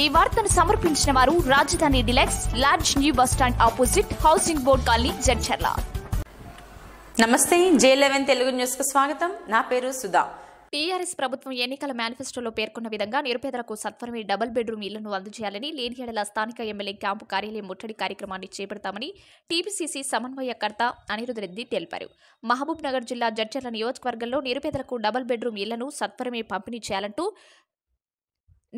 ఈ వార్తను సమర్పించిన వారు Rajdhani deluxe large new bus stand opposite housing board colony Jadcherla నమస్తే జే లెవెన్ తెలుగు న్యూస్ కు స్వాగతం నా పేరు సుధా టీఆర్ఎస్ ప్రభుత్వం ఎన్నికల మేనిఫెస్టోలో పేర్కొన్న విధంగా నిరుపేదలకు సత్వరమే డబుల్ బెడ్రూమ్ ఇళ్లను అందజేయాలని లేనిహేడల స్థానిక ఎమ్మెల్యే క్యాంపు కార్యాలయం ముట్టడి కార్యక్రమాన్ని చేపడతామని టీపీసీసీ సమన్వయకర్త అనిరుధ్ రెడ్డి తెలిపారు మహబూబ్ నగర్ జిల్లా జడ్చర్ల నియోజకవర్గంలో నిరుపేదలకు డబుల్ బెడ్రూమ్ ఇళ్లను సత్వరమే పంపిణీ చేయాలంటూ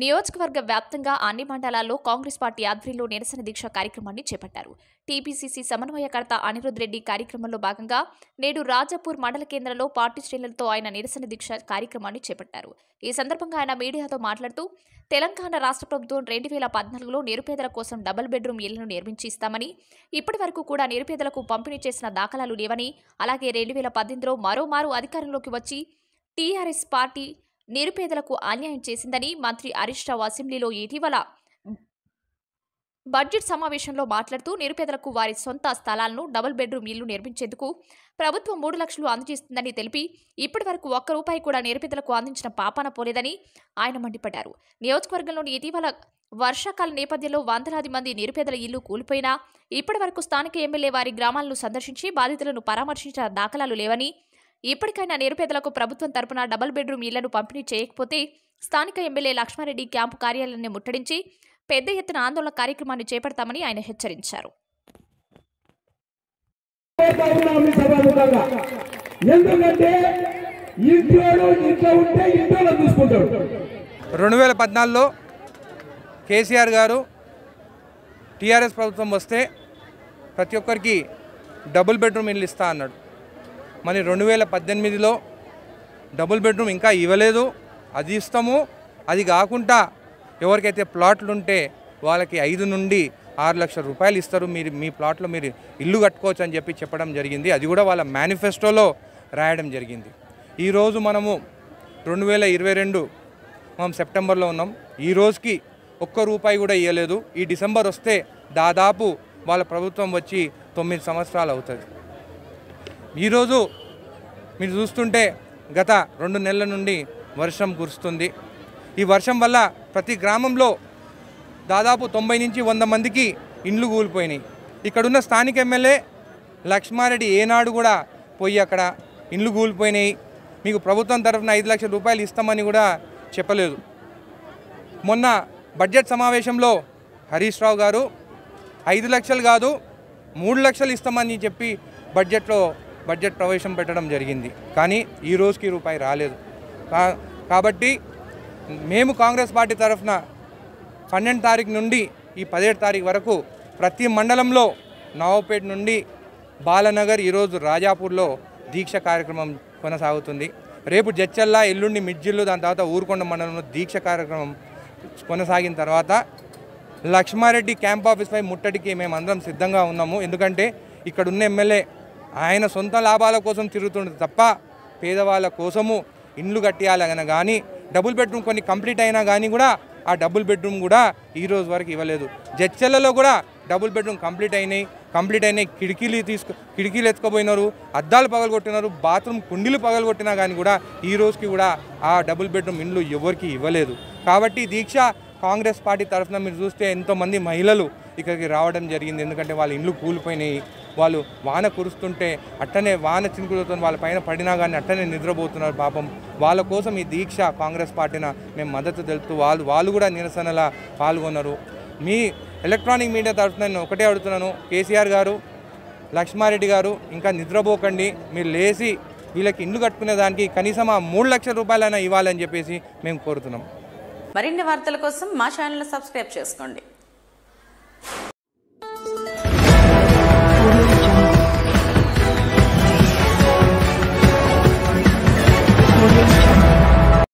నియోజకవర్గ వ్యాప్తంగా అన్ని మండలాల్లో కాంగ్రెస్ పార్టీ ఆధ్వర్యంలో నిరసన దీక్ష కార్యక్రమాన్ని చేపట్టారు టీపీసీసీ సమన్వయకర్త అనిరుద్ రెడ్డి కార్యక్రమంలో భాగంగా నేడు రాజాపూర్ మండల కేంద్రంలో పార్టీ శ్రేణులతో ఆయన నిరసన దీక్ష కార్యక్రమాన్ని చేపట్టారు ఈ సందర్భంగా ఆయన మీడియాతో మాట్లాడుతూ తెలంగాణ రాష్ట్ర ప్రభుత్వం రెండు వేల పద్నాలుగులో నిరుపేదల కోసం డబుల్ బెడ్రూమ్ ఇళ్లను నిర్మించి ఇస్తామని ఇప్పటి వరకు కూడా నిరుపేదలకు పంపిణీ చేసిన దాఖలాలు లేవని అలాగే రెండు వేల పద్దెనిమిదిలో మరోమారు అధికారంలోకి వచ్చి టీఆర్ఎస్ పార్టీ నిరుపేదలకు అన్యాయం చేసిందని మంత్రి హరీష్ రావు అసెంబ్లీలో ఇటీవల బడ్జెట్ సమావేశంలో మాట్లాడుతూ నిరుపేదలకు వారి సొంత స్థలాలను డబుల్ బెడ్రూమ్ ఇల్లు నిర్మించేందుకు ప్రభుత్వం మూడు లక్షలు అందజేస్తుందని తెలిపి ఇప్పటి వరకు ఒక్క రూపాయి కూడా నిరుపేదలకు అందించిన పాపాన పోలేదని ఆయన మండిపడ్డారు నియోజకవర్గంలోని ఇటీవల వర్షాకాల నేపథ్యంలో వందలాది మంది నిరుపేదల ఇల్లు కూలిపోయినా ఇప్పటి వరకు స్థానిక ఎమ్మెల్యే వారి గ్రామాలను సందర్శించి బాధితులను పరామర్శించిన దాఖలాలు లేవని ఇప్పటికైనా నిరుపేదలకు ప్రభుత్వం తరపున డబుల్ బెడ్రూమ్ ఇళ్లను పంపిణీ చేయకపోతే స్థానిక ఎమ్మెల్యే లక్ష్మారెడ్డి క్యాంపు కార్యాలయాన్ని ముట్టడించి పెద్ద ఎత్తున ఆందోళన కార్యక్రమాన్ని చేపడతామని ఆయన హెచ్చరించారు రెండు వేల పద్నాలుగులో కేసీఆర్ గారు టీఆర్ఎస్ ప్రభుత్వం వస్తే ప్రతి ఒక్కరికి డబుల్ బెడ్రూమ్ ఇల్లు ఇస్తా అన్నాడు మరి రెండు వేల పద్దెనిమిదిలో డబుల్ బెడ్రూమ్ ఇంకా ఇవ్వలేదు అది ఇస్తాము అది కాకుండా ఎవరికైతే ప్లాట్లు ఉంటే వాళ్ళకి ఐదు నుండి ఆరు లక్షల రూపాయలు ఇస్తారు మీరు మీ ప్లాట్లో మీరు ఇల్లు కట్టుకోవచ్చు అని చెప్పి చెప్పడం జరిగింది అది కూడా వాళ్ళ మేనిఫెస్టోలో రాయడం జరిగింది ఈరోజు మనము రెండు వేల ఇరవై రెండు మనం సెప్టెంబర్లో ఉన్నాం ఈ రోజుకి ఒక్క రూపాయి కూడా ఇవ్వలేదు ఈ డిసెంబర్ వస్తే దాదాపు వాళ్ళ ప్రభుత్వం వచ్చి తొమ్మిది సంవత్సరాలు అవుతుంది ఈరోజు మీరు చూస్తుంటే గత రెండు నెలల నుండి వర్షం కురుస్తుంది ఈ వర్షం వల్ల ప్రతి గ్రామంలో దాదాపు తొంభై నుంచి వంద మందికి ఇండ్లు కూలిపోయినాయి ఇక్కడున్న స్థానిక ఎమ్మెల్యే లక్ష్మారెడ్డి ఏనాడు కూడా పోయి అక్కడ ఇండ్లు కూలిపోయినాయి మీకు ప్రభుత్వం తరఫున ఐదు లక్షల రూపాయలు ఇస్తామని కూడా చెప్పలేదు మొన్న బడ్జెట్ సమావేశంలో హరీష్ రావు గారు ఐదు లక్షలు కాదు మూడు లక్షలు ఇస్తామని చెప్పి బడ్జెట్లో బడ్జెట్ ప్రవేశం పెట్టడం జరిగింది కానీ ఈ రోజుకి రూపాయి రాలేదు కాబట్టి మేము కాంగ్రెస్ పార్టీ తరఫున పన్నెండు తారీఖు నుండి ఈ పదిహేడు తారీఖు వరకు ప్రతి మండలంలో నవాబ్పేట నుండి బాలనగర్ ఈరోజు రాజాపూర్లో దీక్ష కార్యక్రమం కొనసాగుతుంది రేపు జడ్చల్ల ఎల్లుండి మిడ్జిల్లు దాని తర్వాత ఊరుకొండ మండలంలో దీక్ష కార్యక్రమం కొనసాగిన తర్వాత లక్ష్మారెడ్డి క్యాంప్ ఆఫీస్పై ముట్టడికి మేమందరం సిద్ధంగా ఉన్నాము ఎందుకంటే ఇక్కడున్న ఎమ్మెల్యే ఆయన సొంత లాభాల కోసం తిరుగుతుండదు తప్ప పేదవాళ్ళ కోసము ఇండ్లు కట్టేయాలని కానీ డబుల్ బెడ్రూమ్ కొన్ని కంప్లీట్ అయినా కానీ కూడా ఆ డబుల్ బెడ్రూమ్ కూడా ఈ రోజు వరకు ఇవ్వలేదు జడ్చెల్లలో కూడా డబుల్ బెడ్రూమ్ కంప్లీట్ అయినాయి కంప్లీట్ అయినాయి కిటికీలు తీసుకు కిటికీలు ఎత్తుకుపోయినారు అద్దాలు పగలగొట్టినారు బాత్రూమ్ కుండీలు పగలగొట్టినా కానీ కూడా ఈ రోజుకి కూడా ఆ డబుల్ బెడ్రూమ్ ఇండ్లు ఎవరికి ఇవ్వలేదు కాబట్టి దీక్ష కాంగ్రెస్ పార్టీ తరఫున మీరు చూస్తే ఎంతోమంది మహిళలు ఇక్కడికి రావడం జరిగింది ఎందుకంటే వాళ్ళ ఇండ్లు కూలిపోయినాయి వాళ్ళు వాన కురుస్తుంటే అట్టనే వాన చినుకులతో వాళ్ళ పైన పడినా కానీ అట్టనే నిద్రపోతున్నారు పాపం వాళ్ళ కోసం ఈ దీక్ష కాంగ్రెస్ పార్టీన మేము మద్దతు తెలుపుతూ వాళ్ళు వాళ్ళు కూడా నిరసనలా పాల్గొన్నారు మీ ఎలక్ట్రానిక్ మీడియా తరఫున నేను ఒకటే అడుగుతున్నాను కేసీఆర్ గారు లక్ష్మారెడ్డి గారు ఇంకా నిద్రపోకండి మీరు లేచి వీళ్ళకి ఇండ్లు కట్టుకునే దానికి కనీసం ఆ మూడు లక్షల రూపాయలైనా ఇవ్వాలని చెప్పేసి మేము కోరుతున్నాం మరిన్ని వార్తల కోసం మా ఛానల్ సబ్స్క్రైబ్ చేసుకోండి